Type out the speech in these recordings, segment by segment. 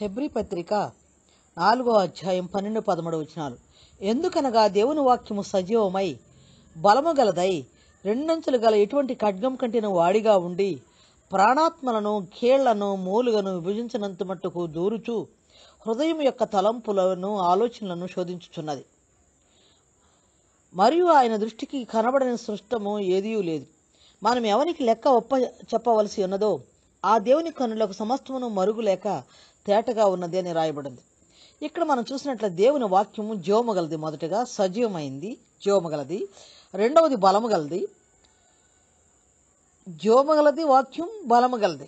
హెబ్రి పత్రిక నాలుగో అధ్యాయం పన్నెండు పదమూడు వచనాలు ఎందుకనగా దేవుని వాక్యము సజీవమై బలము గలదై రెండంచులు గల ఎటువంటి ఖడ్గం కంటిన వాడిగా ఉండి ప్రాణాత్మలను కీళ్లను మూలుగను విభజించినంత మట్టుకు దూరుచు హృదయం యొక్క తలంపులను ఆలోచనలను శోధించుచున్నది మరియు ఆయన దృష్టికి కనబడని సృష్టము ఏదీ లేదు మనం ఎవరికి లెక్క ఒప్ప చెప్పవలసి ఉన్నదో ఆ దేవుని కనులకు సమస్తమును మరుగులేక తేటగా ఉన్నది అని రాయబడింది ఇక్కడ మనం చూసినట్లు దేవుని వాక్యము జీవమగలది మొదటగా సజీవమైంది జీవమగలది రెండవది బలమగలది జీవమగలది వాక్యం బలమగలది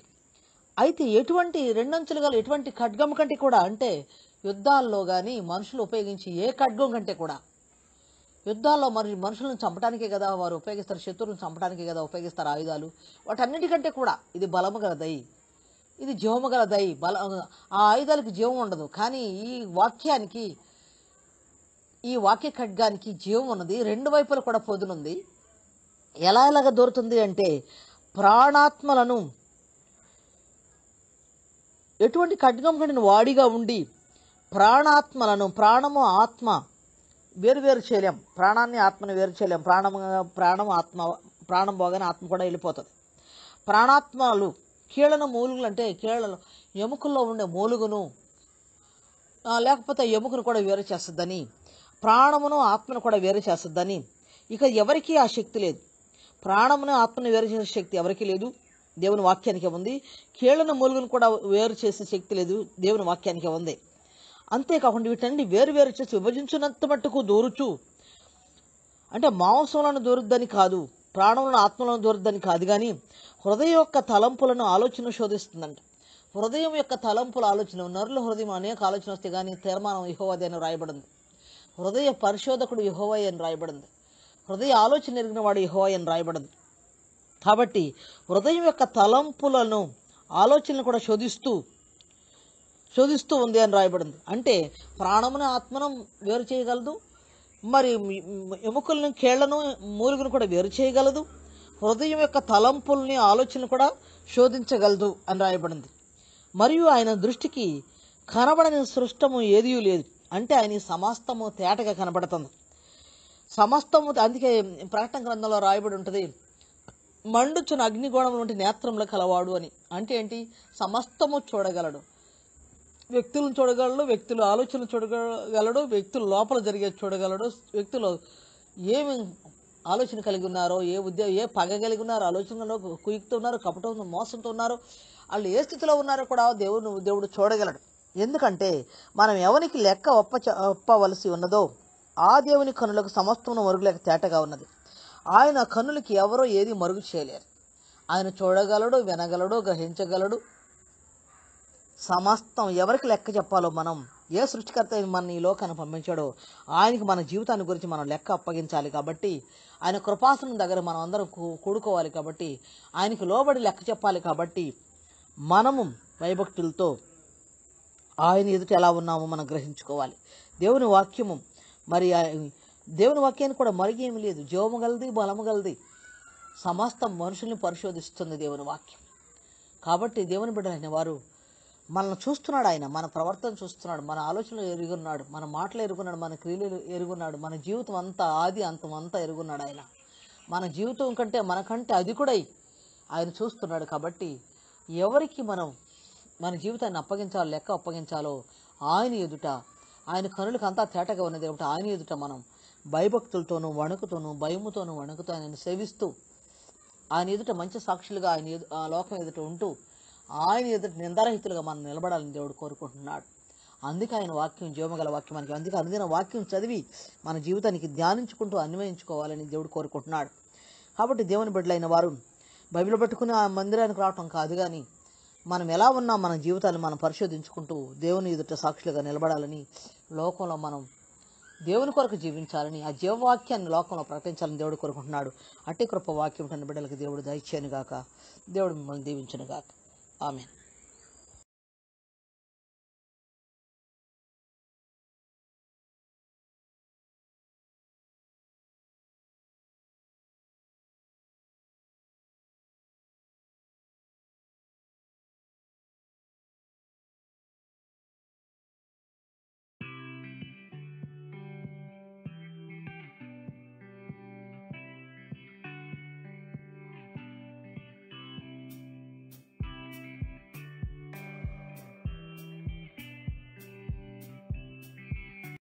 అయితే ఎటువంటి రెండంచులు గల ఎటువంటి ఖడ్గం కంటే కూడా అంటే యుద్ధాల్లో కానీ మనుషులు ఉపయోగించి ఏ ఖడ్గం కంటే కూడా యుద్ధాల్లో మరి మనుషులను చంపడానికే కదా వారు ఉపయోగిస్తారు శత్రువులను చంపడానికే కదా ఉపయోగిస్తారు ఆయుధాలు వాటన్నిటికంటే కూడా ఇది బలము గలదై ఇది జీవము దై బల ఆ ఆయుధాలకు జీవం ఉండదు కానీ ఈ వాక్యానికి ఈ వాక్య ఖడ్గానికి జీవం ఉన్నది రెండు వైపులు కూడా పొదునుంది ఎలా ఎలాగ దొరుకుతుంది అంటే ప్రాణాత్మలను ఎటువంటి ఖడ్గం కానీ వాడిగా ఉండి ప్రాణాత్మలను ప్రాణము ఆత్మ వేరు వేరు చేయలేం ప్రాణాన్ని ఆత్మను వేరు చేయలేం ప్రాణము ప్రాణము ఆత్మ ప్రాణం పోగానే ఆత్మ కూడా వెళ్ళిపోతుంది ప్రాణాత్మలు కీళ్ళన మూలుగులు అంటే కీళ్ళలో ఎముకల్లో ఉండే మూలుగును లేకపోతే ఎముకను కూడా వేరు చేస్తుందని ప్రాణమును ఆత్మను కూడా వేరు చేస్తుందని ఇక ఎవరికీ ఆ శక్తి లేదు ప్రాణమును ఆత్మను వేరు చేసే శక్తి ఎవరికీ లేదు దేవుని వాక్యానికే ఉంది కీళ్ళను మూలుగును కూడా వేరు చేసే శక్తి లేదు దేవుని వాక్యానికే ఉంది అంతేకాకుండా వీటన్ని వేరు వేరు చేసి విభజించినంత మట్టుకు దూరుచు అంటే మాంసంలను దూరుద్దని కాదు ప్రాణములను ఆత్మలను దూరద్దని కాదు కానీ హృదయం యొక్క తలంపులను ఆలోచన శోధిస్తుందంట హృదయం యొక్క తలంపుల ఆలోచన నరుల హృదయం అనేక ఆలోచన వస్తే కానీ తీర్మానం యహోవాది అని రాయబడింది హృదయ పరిశోధకుడు యహోవాయి అని రాయబడింది హృదయ ఆలోచన ఎరిగిన వాడు యహోవాయి అని రాయబడింది కాబట్టి హృదయం యొక్క తలంపులను ఆలోచనలు కూడా శోధిస్తూ శోధిస్తూ ఉంది అని రాయబడింది అంటే ప్రాణమును ఆత్మను వేరు చేయగలదు మరి ఎముకలను కేళ్లను మూలుగును కూడా వేరు చేయగలదు హృదయం యొక్క తలంపుల్ని ఆలోచనలు కూడా శోధించగలదు అని రాయబడింది మరియు ఆయన దృష్టికి కనబడని సృష్టము ఏదీ లేదు అంటే ఆయన సమస్తము తేటగా కనబడుతుంది సమస్తము అందుకే ప్రకటన గ్రంథంలో రాయబడి ఉంటుంది మండుచున్న అగ్నిగోణం వంటి నేత్రంలో కలవాడు అని అంటే ఏంటి సమస్తము చూడగలడు వ్యక్తులను చూడగలడు వ్యక్తుల ఆలోచనలు చూడగలడు వ్యక్తుల లోపల జరిగే చూడగలడు వ్యక్తులు ఏమి ఆలోచన కలిగి ఉన్నారో ఏ ఉద్యోగం ఏ పగ కలిగి ఉన్నారో ఆలోచనలో కుయుక్తో ఉన్నారు కపటం మోసంతో ఉన్నారో వాళ్ళు ఏ స్థితిలో ఉన్నారో కూడా దేవుడు దేవుడు చూడగలడు ఎందుకంటే మనం ఎవరికి లెక్క ఒప్ప ఒప్పవలసి ఉన్నదో ఆ దేవుని కన్నులకు సమస్తమును మరుగులేక తేటగా ఉన్నది ఆయన కన్నులకి ఎవరో ఏది మరుగు చేయలేరు ఆయన చూడగలడు వినగలడు గ్రహించగలడు సమస్తం ఎవరికి లెక్క చెప్పాలో మనం ఏ సృష్టికర్త మన ఈ లోకాన్ని పంపించాడో ఆయనకి మన జీవితాన్ని గురించి మనం లెక్క అప్పగించాలి కాబట్టి ఆయన కృపాసనం దగ్గర మనం అందరం కూడుకోవాలి కాబట్టి ఆయనకి లోబడి లెక్క చెప్పాలి కాబట్టి మనము వైభక్తులతో ఆయన ఎదుట ఎలా ఉన్నామో మనం గ్రహించుకోవాలి దేవుని వాక్యము మరి దేవుని వాక్యాన్ని కూడా మరిగేమి లేదు జీవము గలది బలము గలది సమస్త మనుషుల్ని పరిశోధిస్తుంది దేవుని వాక్యం కాబట్టి దేవుని బిడ్డలైన వారు మనల్ని చూస్తున్నాడు ఆయన మన ప్రవర్తన చూస్తున్నాడు మన ఆలోచనలు ఎరుగున్నాడు మన మాటలు ఎరుగున్నాడు మన క్రియలు ఎరుగున్నాడు మన జీవితం అంతా ఆది అంతమంతా ఎరుగున్నాడు ఆయన మన జీవితం కంటే మనకంటే అది కూడా ఆయన చూస్తున్నాడు కాబట్టి ఎవరికి మనం మన జీవితాన్ని అప్పగించాలో లెక్క అప్పగించాలో ఆయన ఎదుట ఆయన కనులకు అంతా తేటగా ఉన్నది కాబట్టి ఆయన ఎదుట మనం భయభక్తులతోనూ వణుకుతోనూ భయముతోనూ వణుకుతో ఆయనను సేవిస్తూ ఆయన ఎదుట మంచి సాక్షులుగా ఆయన లోకం ఎదుట ఉంటూ ఆయన ఎదుట నిందారహితులుగా మనం నిలబడాలని దేవుడు కోరుకుంటున్నాడు అందుకే ఆయన వాక్యం జీవమగల వాక్యం మనకి అందుకే అందుకైన వాక్యం చదివి మన జీవితానికి ధ్యానించుకుంటూ అన్వయించుకోవాలని దేవుడు కోరుకుంటున్నాడు కాబట్టి దేవుని బిడ్డలైన వారు బైబిల్ పట్టుకుని ఆ మందిరానికి రావటం కాదు కానీ మనం ఎలా ఉన్నా మన జీవితాన్ని మనం పరిశోధించుకుంటూ దేవుని ఎదుట సాక్షులుగా నిలబడాలని లోకంలో మనం దేవుని కొరకు జీవించాలని ఆ జీవవాక్యాన్ని లోకంలో ప్రకటించాలని దేవుడు కోరుకుంటున్నాడు అట్టి కృప వాక్యం కన్న బిడ్డలకు దేవుడు దయచేయను గాక దేవుడు మిమ్మల్ని దీవించను గాక Amin.